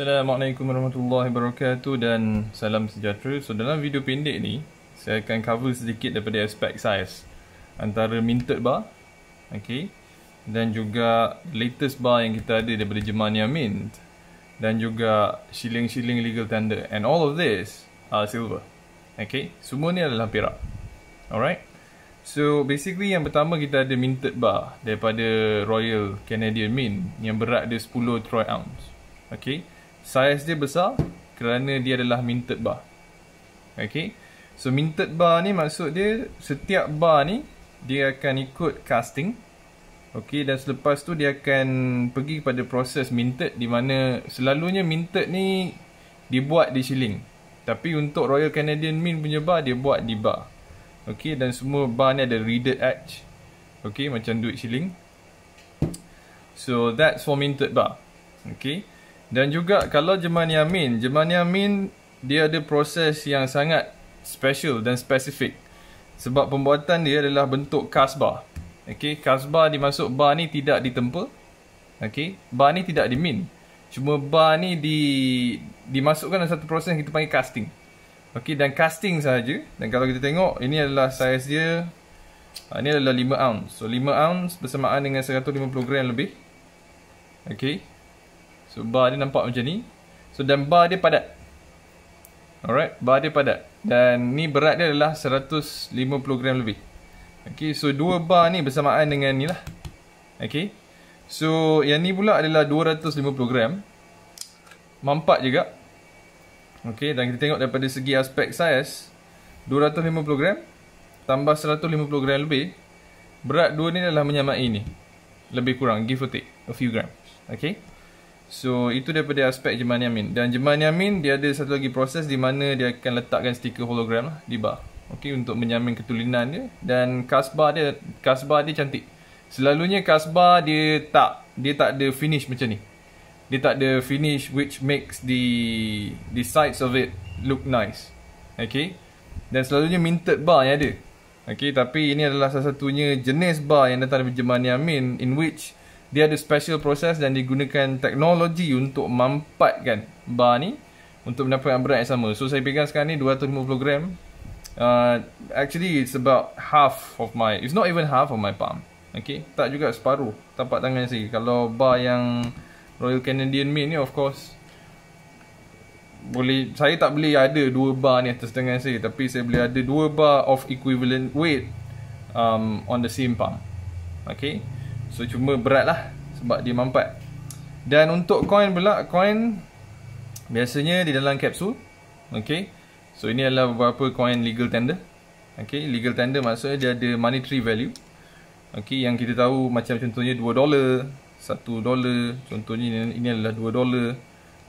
Assalamualaikum warahmatullahi wabarakatuh dan salam sejahtera So dalam video pendek ni Saya akan cover sedikit daripada aspek size Antara minted bar Okay Dan juga latest bar yang kita ada daripada Germania Mint Dan juga shilling-shilling legal tender And all of this are silver Okay Semua ni adalah perak Alright So basically yang pertama kita ada minted bar Daripada Royal Canadian Mint Yang berat dia 10 troy ounce Okay Size dia besar kerana dia adalah minted bar. Okay. So minted bar ni maksud dia setiap bar ni dia akan ikut casting. Okay dan selepas tu dia akan pergi kepada proses minted di mana selalunya minted ni dibuat di shilling. Tapi untuk Royal Canadian Mint punya bar dia buat di bar. Okay dan semua bar ni ada reader edge. Okay macam duit shilling. So that's for minted bar. Okay. Dan juga kalau germaniamin, germaniamin dia ada proses yang sangat special dan spesifik. Sebab pembuatan dia adalah bentuk kasbah. okay. kasbah dimasuk bar ni tidak ditempa. okay. bar ni tidak dimin. Cuma bar ni di dimasukkan dalam satu proses yang kita panggil casting. okay. dan casting sahaja. Dan kalau kita tengok, ini adalah saiz dia. Ah, ini adalah 5 ounce. So 5 ounce bersamaan dengan 150 gram lebih. okay. So bar dia nampak macam ni. So dan bar dia padat. Alright, bar dia padat. Dan ni berat dia adalah 150 gram lebih. Okay, so dua bar ni bersamaan dengan ni lah. Okay. So yang ni pula adalah 250 gram. Mampat juga. Okay, dan kita tengok daripada segi aspek saiz. 250 gram. Tambah 150 gram lebih. Berat dua ni adalah menyamai ni. Lebih kurang, give or take. A few grams. Okay. So itu daripada aspek Jerman Yamin Dan Jerman Yamin dia ada satu lagi proses di mana dia akan letakkan stiker hologram lah di bar Okay untuk menjamin ketulinan dia Dan kasbah dia, kasbah dia cantik Selalunya kasbah dia tak, dia tak ada finish macam ni Dia tak ada finish which makes the the sides of it look nice Okay Dan selalunya minted bar yang ada Okay tapi ini adalah salah satunya jenis bar yang datang dari Jerman Yamin In which dia ada special proses dan digunakan teknologi untuk mampatkan bar ni untuk mendapatkan berat yang sama. So saya pegang sekarang ni 250 gram. Uh, actually it's about half of my, it's not even half of my palm. Okay, tak juga separuh tapak tangan saya. Kalau bar yang Royal Canadian Mint ni of course boleh saya tak boleh ada dua bar ni atas tangan saya tapi saya boleh ada dua bar of equivalent weight um, on the same palm. Okay. So cuma berat lah sebab dia mampat Dan untuk coin pula coin biasanya di dalam kapsul Okay so ini adalah beberapa coin legal tender Okay legal tender maksudnya dia ada monetary value Okay yang kita tahu macam contohnya 2 dollar, 1 dollar. contohnya ini adalah 2 dollar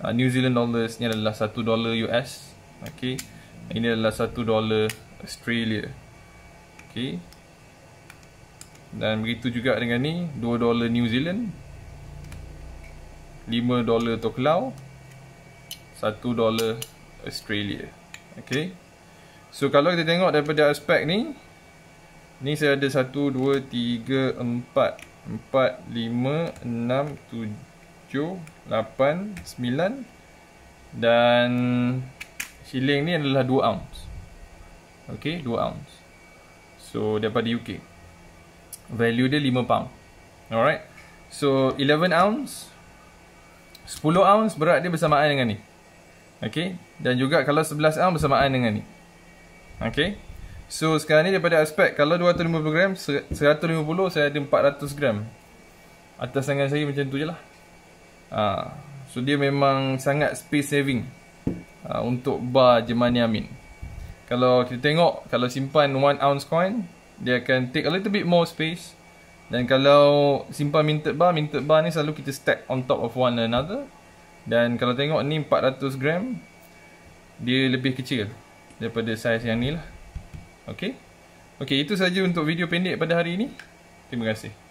ah, New Zealand dollars ni adalah 1 dollar US Okay ini adalah 1 dollar Australia Okay dan begitu juga dengan ni 2 dolar New Zealand 5 dolar Tokelau 1 dolar Australia Okay So kalau kita tengok daripada aspek ni Ni saya ada 1, 2, 3, 4 4, 5, 6, 7 8, 9 dan shilling ni adalah 2 ounce ok 2 ounce so daripada UK value dia 5 pound alright so 11 ounce 10 ounce berat dia bersamaan dengan ni okay. dan juga kalau 11 ounce bersamaan dengan ni okay. so sekarang ni daripada aspek kalau 250 gram 150 saya ada 400 gram atas tangan saya macam tu je lah ha. so dia memang sangat space saving ha, untuk bar jemani amin kalau kita tengok kalau simpan 1 ounce coin dia akan take a little bit more space dan kalau simpan minted bar, minted bar ni selalu kita stack on top of one another dan kalau tengok ni 400 gram dia lebih kecil daripada saiz yang ni lah ok, okay itu saja untuk video pendek pada hari ini terima kasih